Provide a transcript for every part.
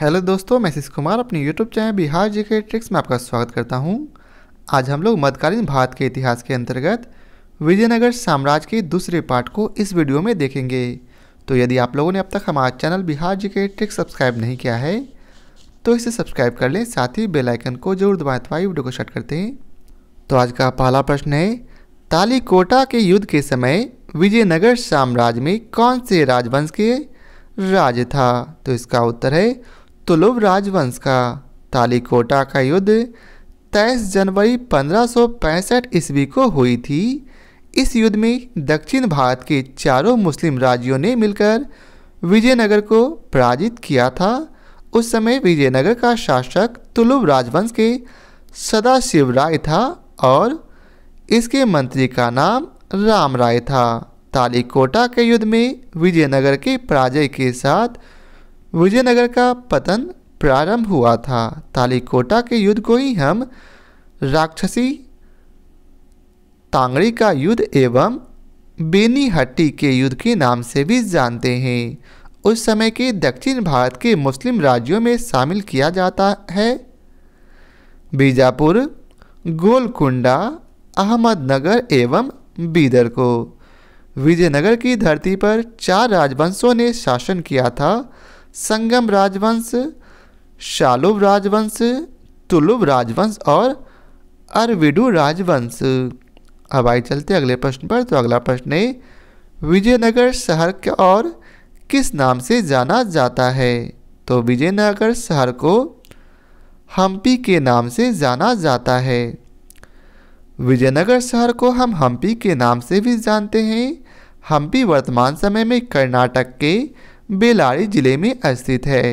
Hello दोस्तों मैं शीश कुमार अपने यूट्यूब चैनल बिहार जी के ट्रिक्स में आपका स्वागत करता हूं। आज हम लोग मध्यकालीन भारत के इतिहास के अंतर्गत विजयनगर साम्राज्य के दूसरे पार्ट को इस वीडियो में देखेंगे तो यदि आप लोगों ने अब तक हमारा चैनल बिहार जी के ट्रिक्स सब्सक्राइब नहीं किया है तो इसे सब्सक्राइब कर लें साथ ही बेलाइकन को जरूर दबाए तो वीडियो को शट करते हैं तो आज का पहला प्रश्न है तालीकोटा के युद्ध के समय विजयनगर साम्राज्य में कौन से राजवंश के राज्य था तो इसका उत्तर है तुलुब राजवंश का तालीकोटा का युद्ध 23 जनवरी 1565 ईस्वी को हुई थी इस युद्ध में दक्षिण भारत के चारों मुस्लिम राज्यों ने मिलकर विजयनगर को पराजित किया था उस समय विजयनगर का शासक तुलुब राजवंश के सदाशिव राय था और इसके मंत्री का नाम राम राय था तालीकोटा के युद्ध में विजयनगर के पराजय के साथ विजयनगर का पतन प्रारंभ हुआ था तालीकोटा के युद्ध को ही हम राक्षसी तांगड़ी का युद्ध एवं बेनीहट्टी के युद्ध के नाम से भी जानते हैं उस समय के दक्षिण भारत के मुस्लिम राज्यों में शामिल किया जाता है बीजापुर गोलकुंडा अहमदनगर एवं बीदर को विजयनगर की धरती पर चार राजवंशों ने शासन किया था संगम राजवंश शालुभ राजवंश तुलुभ राजवंश और अरविडु राजवंश अब आई चलते अगले प्रश्न पर तो अगला प्रश्न है विजयनगर शहर के और किस नाम से जाना जाता है तो विजयनगर शहर को हम्पी के नाम से जाना जाता है विजयनगर शहर को हम हम्पी के नाम से भी जानते हैं हम्पी वर्तमान समय में कर्नाटक के बेलाड़ी जिले में स्थित है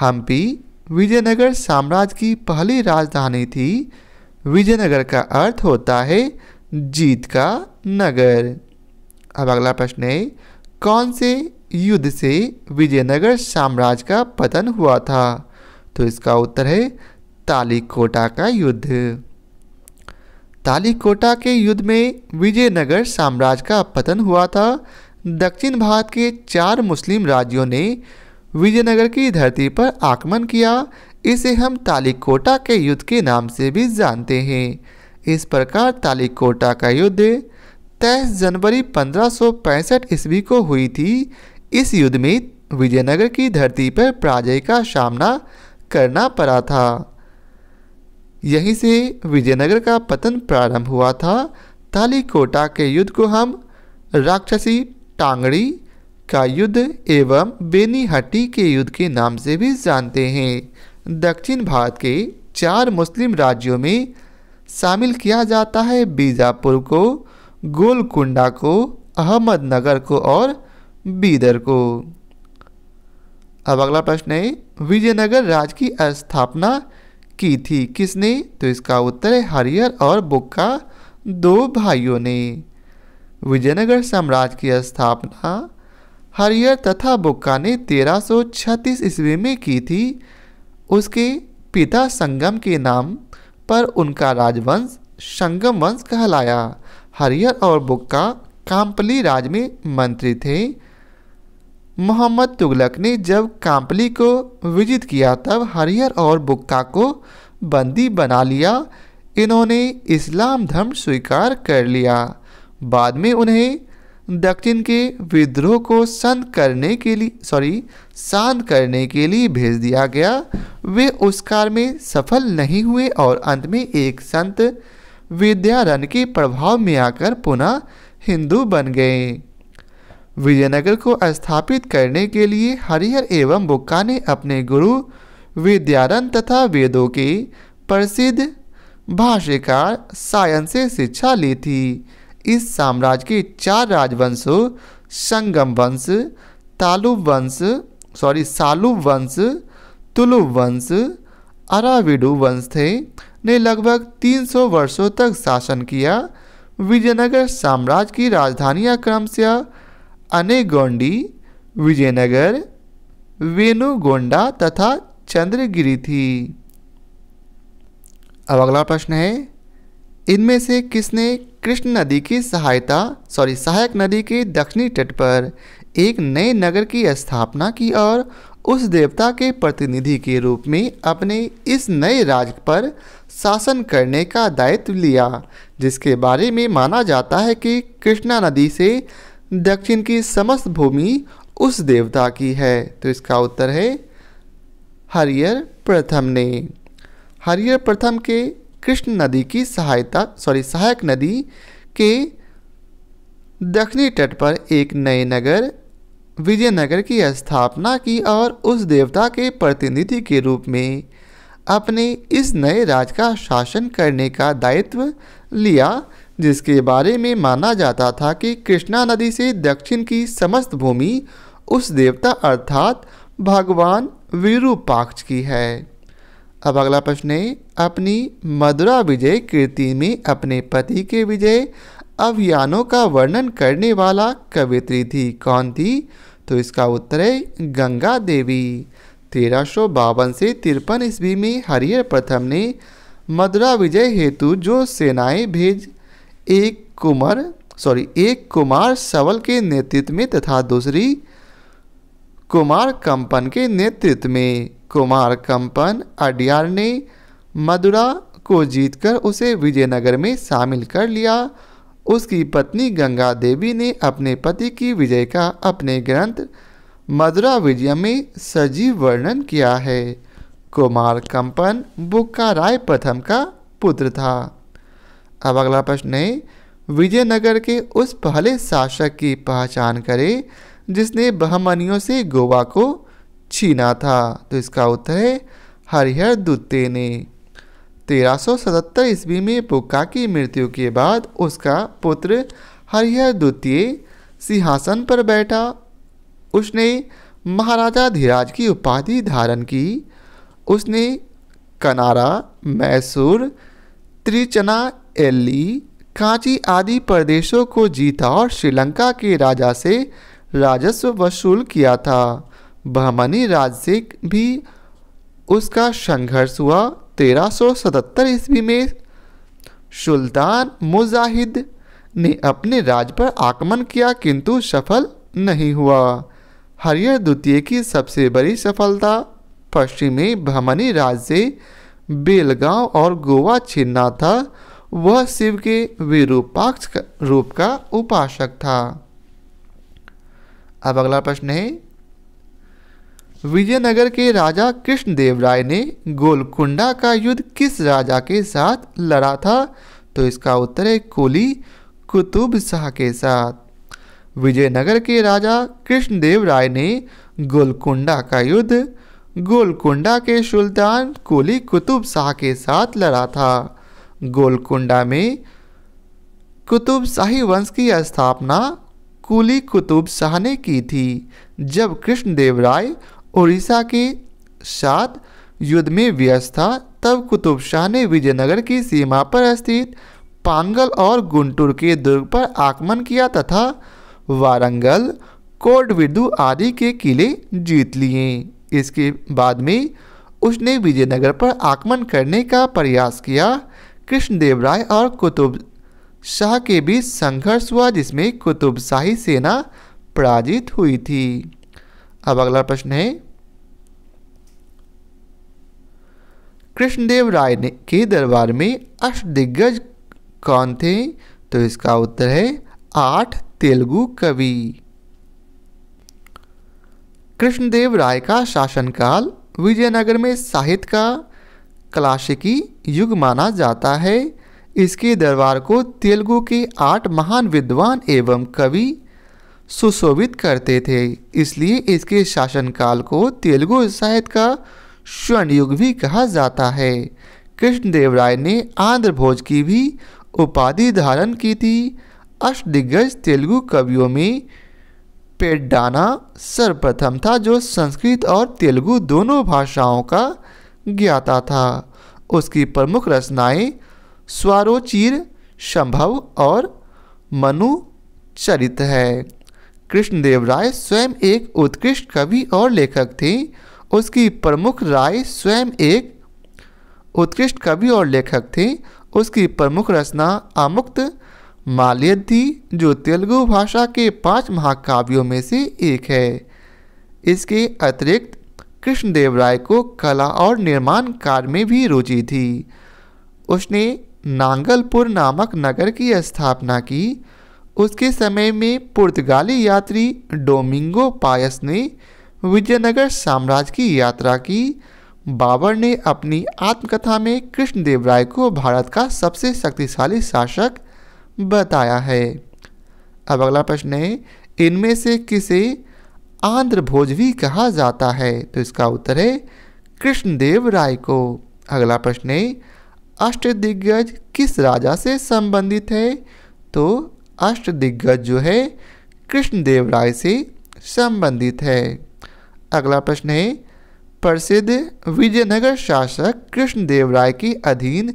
हम्पी विजयनगर साम्राज्य की पहली राजधानी थी विजयनगर का अर्थ होता है जीत का नगर अब अगला प्रश्न है कौन से युद्ध से विजयनगर साम्राज्य का पतन हुआ था तो इसका उत्तर है तालीकोटा का युद्ध तालीकोटा के युद्ध में विजयनगर साम्राज्य का पतन हुआ था दक्षिण भारत के चार मुस्लिम राज्यों ने विजयनगर की धरती पर आक्रमण किया इसे हम तालिकोटा के युद्ध के नाम से भी जानते हैं इस प्रकार तालिकोटा का युद्ध तेईस जनवरी 1565 ईस्वी को हुई थी इस युद्ध में विजयनगर की धरती पर पराजय का सामना करना पड़ा था यहीं से विजयनगर का पतन प्रारंभ हुआ था तालिकोटा के युद्ध को हम राक्षसी टांगड़ी का युद्ध एवं बेनीहट्टी के युद्ध के नाम से भी जानते हैं दक्षिण भारत के चार मुस्लिम राज्यों में शामिल किया जाता है बीजापुर को गोलकुंडा को अहमदनगर को और बीदर को अब अगला प्रश्न है विजयनगर राज्य की स्थापना की थी किसने तो इसका उत्तर है हरियर और बुक्का दो भाइयों ने विजयनगर साम्राज्य की स्थापना हरियर तथा बुक्का ने 1336 ईस्वी में की थी उसके पिता संगम के नाम पर उनका राजवंश संगम वंश कहलाया हरियर और बुक्का काम्पली राज में मंत्री थे मोहम्मद तुगलक ने जब काम्पली को विजित किया तब हरियर और बुक्का को बंदी बना लिया इन्होंने इस्लाम धर्म स्वीकार कर लिया बाद में उन्हें दक्षिण के विद्रोह को शांत करने के लिए सॉरी शांत करने के लिए भेज दिया गया वे उस कार्य में सफल नहीं हुए और अंत में एक संत विद्यारण के प्रभाव में आकर पुनः हिंदू बन गए विजयनगर को स्थापित करने के लिए हरिहर एवं बुक्का ने अपने गुरु विद्यारण तथा वेदों के प्रसिद्ध भाष्यकार सायन से शिक्षा ली थी इस साम्राज्य के चार राजवंशों संगम वंश तालु वंश सॉरी सालु वंश तुलु वंश अराविडु वंश थे ने लगभग 300 वर्षों तक शासन किया विजयनगर साम्राज्य की राजधानियां क्रमशः अनेगोंडी विजयनगर वेणुगोंडा तथा चंद्रगिरी थी अब अगला प्रश्न है इनमें से किसने कृष्ण नदी की सहायता सॉरी सहायक नदी के दक्षिणी तट पर एक नए नगर की स्थापना की और उस देवता के प्रतिनिधि के रूप में अपने इस नए राज्य पर शासन करने का दायित्व लिया जिसके बारे में माना जाता है कि कृष्णा नदी से दक्षिण की समस्त भूमि उस देवता की है तो इसका उत्तर है हरियर प्रथम ने हरियर प्रथम के कृष्ण नदी की सहायता सॉरी सहायक नदी के दक्षिणी तट पर एक नए नगर विजयनगर की स्थापना की और उस देवता के प्रतिनिधि के रूप में अपने इस नए राज का शासन करने का दायित्व लिया जिसके बारे में माना जाता था कि कृष्णा नदी से दक्षिण की समस्त भूमि उस देवता अर्थात भगवान विरूपाक्ष की है अब अगला प्रश्न है अपनी मधुरा विजय कृति में अपने पति के विजय अभियानों का वर्णन करने वाला कवित्री थी कौन थी तो इसका उत्तर है गंगा देवी तेरह सौ बावन से तिरपन ईस्वी में हरिहर प्रथम ने मदुरा विजय हेतु जो सेनाएं भेज एक कुमार सॉरी एक कुमार सवल के नेतृत्व में तथा दूसरी कुमार कंपन के नेतृत्व में कुमार कंपन अडियार ने मदुरा को जीतकर उसे विजयनगर में शामिल कर लिया उसकी पत्नी गंगा देवी ने अपने पति की विजय का अपने ग्रंथ मदुरा विजय में सजीव वर्णन किया है कुमार कंपन बुक्का राय प्रथम का पुत्र था अब अगला प्रश्न है विजयनगर के उस पहले शासक की पहचान करें जिसने बहमनियों से गोवा को छीना था तो इसका उत्तर है हरिहर दुत्ते ने 1377 ईस्वी में पुक्का की मृत्यु के बाद उसका पुत्र हरिहर द्वितीय सिंहासन पर बैठा उसने महाराजा धीराज की उपाधि धारण की उसने कनारा मैसूर त्रिचना एल्ली कांची आदि प्रदेशों को जीता और श्रीलंका के राजा से राजस्व वसूल किया था बहमनी राज्य से भी उसका संघर्ष हुआ 1377 ईस्वी में सुल्तान मुजाहिद ने अपने राज पर आक्रमण किया किंतु सफल नहीं हुआ हरियर द्वितीय की सबसे बड़ी सफलता पश्चिमी बहमनी राज्य से बेलगांव और गोवा छीनना था वह शिव के विरूपाक्ष रूप का उपासक था अब अगला प्रश्न है विजयनगर के राजा कृष्णदेव राय ने गोलकुंडा का युद्ध किस राजा के साथ लड़ा था तो इसका उत्तर है कोली कुतुब शाह के साथ विजयनगर के राजा कृष्णदेव राय ने गोलकुंडा का युद्ध गोलकुंडा के सुल्तान कोली कुतुब शाह के साथ लड़ा था गोलकुंडा में कुतुब शाही वंश की स्थापना कुली कुतुब शाह ने की थी जब कृष्णदेव राय उड़ीसा के साथ युद्ध में व्यस्त था तब कुतुब शाह ने विजयनगर की सीमा पर स्थित पांगल और गुंटूर के दुर्ग पर आक्रमण किया तथा वारंगल कोटविदु आदि के किले जीत लिए इसके बाद में उसने विजयनगर पर आक्रमण करने का प्रयास किया कृष्णदेव राय और कुतुब शाह के बीच संघर्ष हुआ जिसमें कुतुब शाही सेना पराजित हुई थी अब अगला प्रश्न है कृष्णदेव राय ने के दरबार में अष्टदिग्गज कौन थे तो इसका उत्तर है आठ तेलुगु कवि कृष्णदेव राय का शासनकाल विजयनगर में साहित्य का क्लासिकी युग माना जाता है इसके दरबार को तेलुगु के आठ महान विद्वान एवं कवि सुशोभित करते थे इसलिए इसके शासनकाल को तेलुगु साहित्य का स्वर्ण युग भी कहा जाता है कृष्णदेव राय ने आंध्र भोज की भी उपाधि धारण की थी दिग्गज तेलुगु कवियों में पेडाना सर्वप्रथम था जो संस्कृत और तेलुगु दोनों भाषाओं का ज्ञाता था उसकी प्रमुख रचनाएं स्वरोचिर संभव और मनु चरित है कृष्णदेव राय स्वयं एक उत्कृष्ट कवि और लेखक थे उसकी प्रमुख राय स्वयं एक उत्कृष्ट कवि और लेखक थे उसकी प्रमुख रचना आमुक्त माल्यद थी जो तेलुगु भाषा के पांच महाकाव्यों में से एक है इसके अतिरिक्त कृष्णदेव राय को कला और निर्माण कार्य में भी रुचि थी उसने नांगलपुर नामक नगर की स्थापना की उसके समय में पुर्तगाली यात्री डोमिंगो पायस ने विजयनगर साम्राज्य की यात्रा की बाबर ने अपनी आत्मकथा में कृष्णदेव राय को भारत का सबसे शक्तिशाली शासक बताया है अब अगला प्रश्न है इनमें से किसे आंध्र भोज भी कहा जाता है तो इसका उत्तर है कृष्णदेव राय को अगला प्रश्न है अष्ट दिग्गज किस राजा से संबंधित है तो अष्ट दिग्गज जो है कृष्णदेव राय से संबंधित है अगला प्रश्न है प्रसिद्ध विजयनगर शासक कृष्णदेव राय के अधीन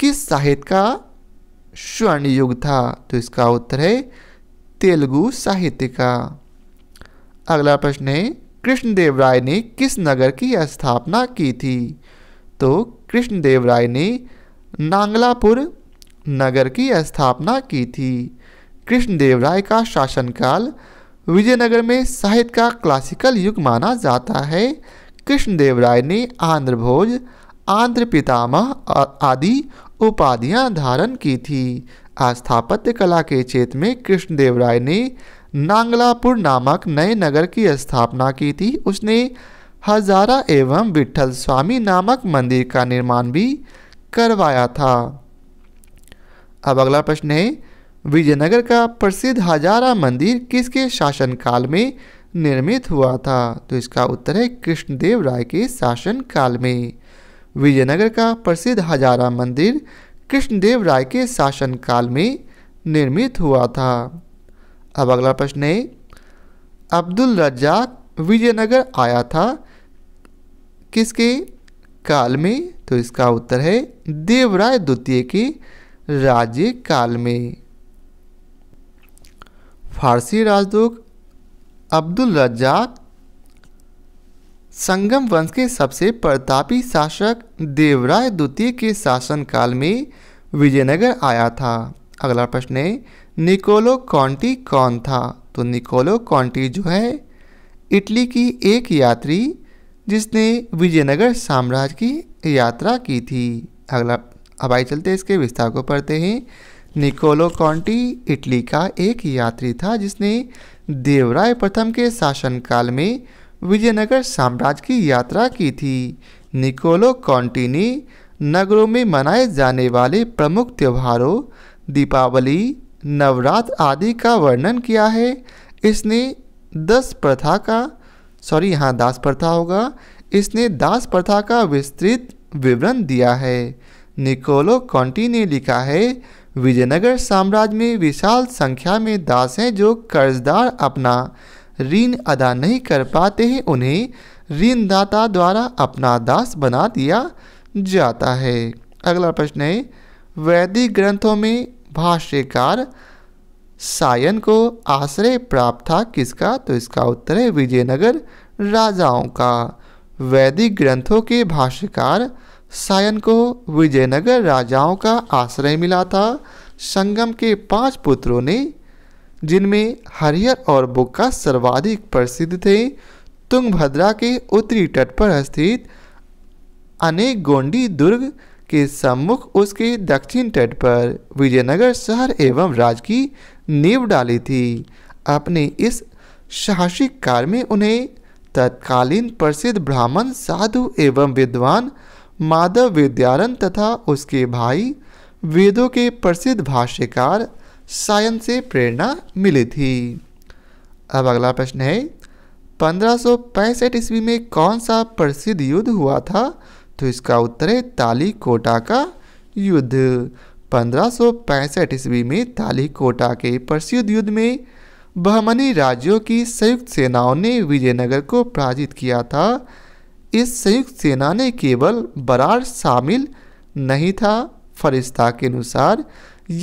किस साहित्य का स्वर्ण युग था तो इसका उत्तर है तेलुगु साहित्य का अगला प्रश्न है कृष्णदेव राय ने किस नगर की स्थापना की थी तो कृष्णदेव राय ने नांगलापुर नगर की स्थापना की थी कृष्णदेव राय का शासनकाल विजयनगर में साहित्य का क्लासिकल युग माना जाता है कृष्णदेव राय ने आंध्र भोज आंध्र पितामह आदि उपाधियां धारण की थी स्थापत्य कला के क्षेत्र में कृष्णदेव राय ने नांगलापुर नामक नए नगर की स्थापना की थी उसने हजारा एवं विठल स्वामी नामक मंदिर का निर्माण भी करवाया था अब अगला प्रश्न है विजयनगर का प्रसिद्ध हजारा मंदिर किसके शासनकाल में निर्मित हुआ था तो इसका उत्तर है कृष्णदेव राय के शासनकाल में विजयनगर का प्रसिद्ध हजारा मंदिर कृष्णदेव राय के शासनकाल में निर्मित हुआ था अब अगला प्रश्न है अब्दुल रज्जाक विजयनगर आया था किसके काल में तो इसका उत्तर है देवराय द्वितीय के राज्य काल में फारसी राजदूत अब्दुल रज्जाक संगम वंश के सबसे प्रतापी शासक देवराय द्वितीय के शासनकाल में विजयनगर आया था अगला प्रश्न है निकोलो कॉन्टी कौन था तो निकोलो कॉन्टी जो है इटली की एक यात्री जिसने विजयनगर साम्राज्य की यात्रा की थी अगला अब आई चलते इसके विस्तार को पढ़ते हैं निकोलो कॉन्टी इटली का एक यात्री था जिसने देवराय प्रथम के शासनकाल में विजयनगर साम्राज्य की यात्रा की थी निकोलो कॉन्टी ने नगरों में मनाए जाने वाले प्रमुख त्योहारों दीपावली नवरात्र आदि का वर्णन किया है इसने दस प्रथा का सॉरी यहाँ दास प्रथा होगा इसने दास प्रथा का विस्तृत विवरण दिया है निकोलो कॉन्टी ने लिखा है विजयनगर साम्राज्य में विशाल संख्या में दास हैं जो कर्जदार अपना ऋण अदा नहीं कर पाते हैं उन्हें ऋणदाता द्वारा अपना दास बना दिया जाता है अगला प्रश्न है वैदिक ग्रंथों में भाष्यकार सायन को आश्रय प्राप्त था किसका तो इसका उत्तर है विजयनगर राजाओं का वैदिक ग्रंथों के भाष्यकार सायन को विजयनगर राजाओं का आश्रय मिला था संगम के पांच पुत्रों ने जिनमें हरिहर और बुक्का सर्वाधिक प्रसिद्ध थे तुंगभद्रा के उत्तरी तट पर स्थित अनेक गोंडी दुर्ग के सम्मुख उसके दक्षिण तट पर विजयनगर शहर एवं राज की नींव डाली थी अपने इस साहसिक कार्य में उन्हें तत्कालीन प्रसिद्ध ब्राह्मण साधु एवं विद्वान माधव विद्यारण तथा उसके भाई वेदों के प्रसिद्ध भाष्यकार सायन से प्रेरणा मिली थी अब अगला प्रश्न है पंद्रह सौ पैंसठ ईस्वी में कौन सा प्रसिद्ध युद्ध हुआ था तो इसका उत्तर है ताली कोटा का युद्ध पंद्रह सौ पैंसठ ईस्वी में ताली कोटा के प्रसिद्ध युद्ध में बहमनी राज्यों की संयुक्त सेनाओं ने विजयनगर को पराजित किया था इस संयुक्त सेना ने केवल बरार शामिल नहीं था फरिश्ता के अनुसार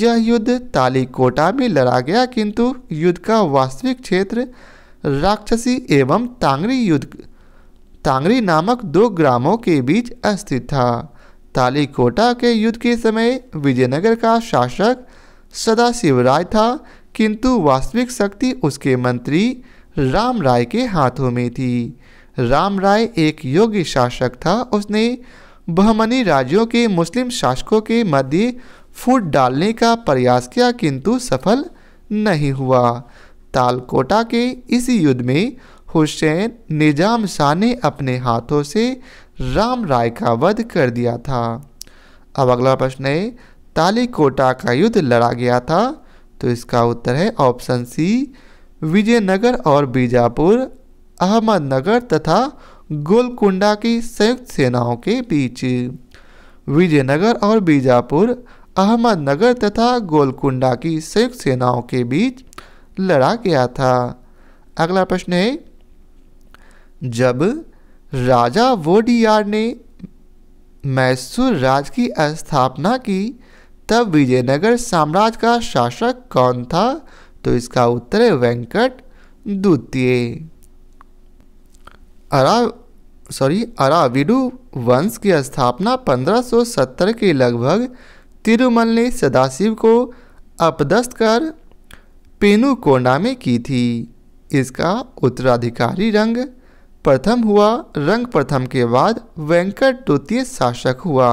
यह युद्ध तालीकोटा में लड़ा गया किंतु युद्ध का वास्तविक क्षेत्र राक्षसी एवं तांगरी युद्ध तांगरी नामक दो ग्रामों के बीच स्थित था तालीकोटा के युद्ध के समय विजयनगर का शासक सदाशिवराय था किंतु वास्तविक शक्ति उसके मंत्री राम राय के हाथों में थी राम राय एक योगी शासक था उसने बहमनी राज्यों के मुस्लिम शासकों के मध्य फूट डालने का प्रयास किया किंतु सफल नहीं हुआ तालकोटा के इस युद्ध में हुसैन निजाम शाह ने अपने हाथों से राम राय का वध कर दिया था अब अगला प्रश्न है तालीकोटा का युद्ध लड़ा गया था तो इसका उत्तर है ऑप्शन सी विजयनगर और बीजापुर अहमदनगर तथा गोलकुंडा की संयुक्त सेनाओं के बीच विजयनगर और बीजापुर अहमदनगर तथा गोलकुंडा की संयुक्त सेनाओं के बीच लड़ा गया था अगला प्रश्न है जब राजा वोडियार ने मैसूर राज की स्थापना की तब विजयनगर साम्राज्य का शासक कौन था तो इसका उत्तर है वेंकट द्वितीय अरा सॉरी अराविडु वंश की स्थापना 1570 के लगभग तिरुमल ने सदाशिव को अपदस्त कर पेनुकोंडा में की थी इसका उत्तराधिकारी रंग प्रथम हुआ रंग प्रथम के बाद वेंकट द्वितीय शासक हुआ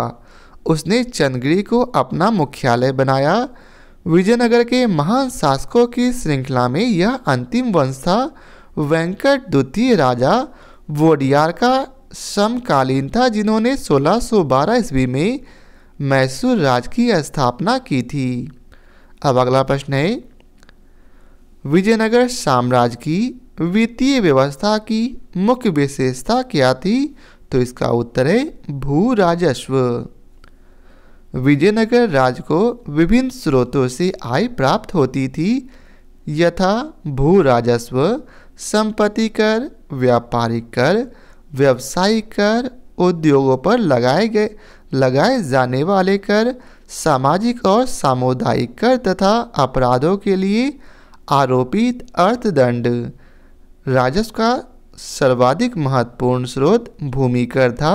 उसने चंदगिरी को अपना मुख्यालय बनाया विजयनगर के महान शासकों की श्रृंखला में यह अंतिम वंश था वेंकट द्वितीय राजा वोडियार का समकालीन था जिन्होंने 1612 ईस्वी में मैसूर राज की स्थापना की थी अब अगला प्रश्न है विजयनगर साम्राज्य की वित्तीय व्यवस्था की मुख्य विशेषता क्या थी तो इसका उत्तर है भू राजस्व विजयनगर राज्य को विभिन्न स्रोतों से आय प्राप्त होती थी यथा भू राजस्व संपत्ति कर व्यापारिक कर व्यवसायिक कर उद्योगों पर लगाए गए लगाए जाने वाले कर सामाजिक और सामुदायिक कर तथा अपराधों के लिए आरोपित अर्थदंड राजस्व का सर्वाधिक महत्वपूर्ण स्रोत भूमि कर था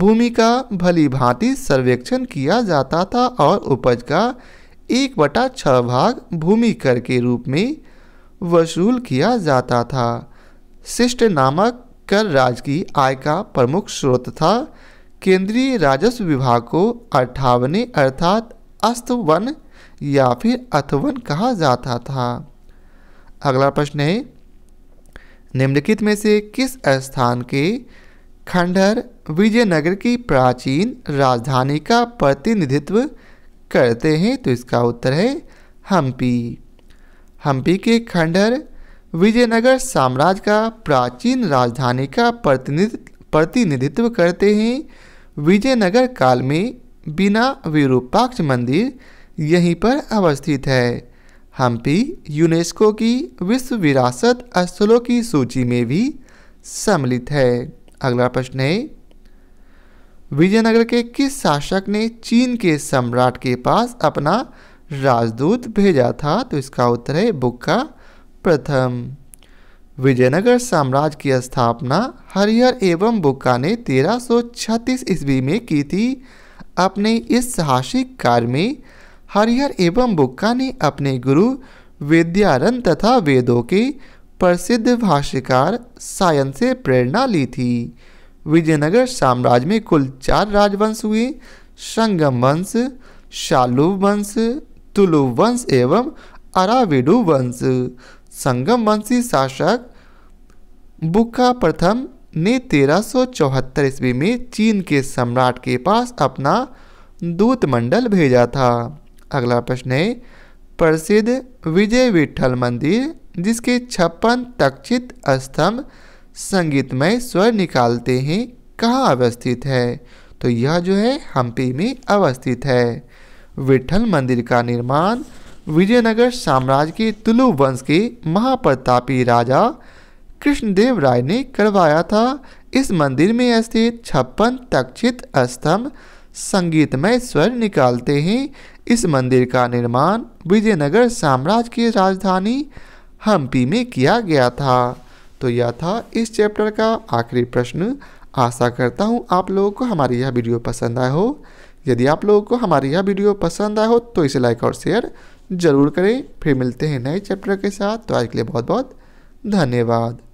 भूमि का भली भांति सर्वेक्षण किया जाता था और उपज का एक बटा छः भाग भूमि कर के रूप में वसूल किया जाता था शिष्ट नामक कर राज की आय का प्रमुख स्रोत था केंद्रीय राजस्व विभाग को अठावनी अर्थात अस्तवन या फिर अथवन कहा जाता था अगला प्रश्न है निम्नलिखित में से किस स्थान के खंडहर विजयनगर की प्राचीन राजधानी का प्रतिनिधित्व करते हैं तो इसका उत्तर है हम्पी हम्पी के खंडहर विजयनगर साम्राज्य का प्राचीन राजधानी का प्रतिनिधित्व प्रतिनिधित्व करते हैं विजयनगर काल में बिना विरूपाक्ष मंदिर यहीं पर अवस्थित है हम्पी यूनेस्को की विश्व विरासत स्थलों की सूची में भी सम्मिलित है अगला प्रश्न है विजयनगर के किस शासक ने चीन के सम्राट के पास अपना राजदूत भेजा था तो इसका उत्तर है बुक का प्रथम विजयनगर साम्राज्य की स्थापना हरिहर एवं बुक्का ने 1336 ईस्वी में की थी अपने इस साहसिक कार्य में हरिहर एवं बुक्का ने अपने गुरु विद्यारण तथा वेदों के प्रसिद्ध भाष्यकार सायन से प्रेरणा ली थी विजयनगर साम्राज्य में कुल चार राजवंश हुए संगम वंश शालू वंश तुलु वंश एवं अराविडु वंश संगम वंशी शासक बुका प्रथम ने तेरह सौ चौहत्तर ईस्वी में चीन के सम्राट के पास अपना दूत मंडल भेजा था अगला प्रश्न है प्रसिद्ध विजय विठल मंदिर जिसके छप्पन तक्षित स्तंभ संगीतमय स्वर निकालते हैं कहाँ अवस्थित है तो यह जो है हम्पी में अवस्थित है विठल मंदिर का निर्माण विजयनगर साम्राज्य के तुलु वंश के महाप्रतापी राजा कृष्णदेव राय ने करवाया था इस मंदिर में स्थित छप्पन तक्षित स्तंभ संगीतमय स्वर निकालते हैं इस मंदिर का निर्माण विजयनगर साम्राज्य की राजधानी हम्पी में किया गया था तो यह था इस चैप्टर का आखिरी प्रश्न आशा करता हूँ आप लोगों को हमारी यह वीडियो पसंद आया हो यदि आप लोगों को हमारी यह वीडियो पसंद आए हो तो इसे लाइक और शेयर ज़रूर करें फिर मिलते हैं नए चैप्टर के साथ तो आज के लिए बहुत बहुत धन्यवाद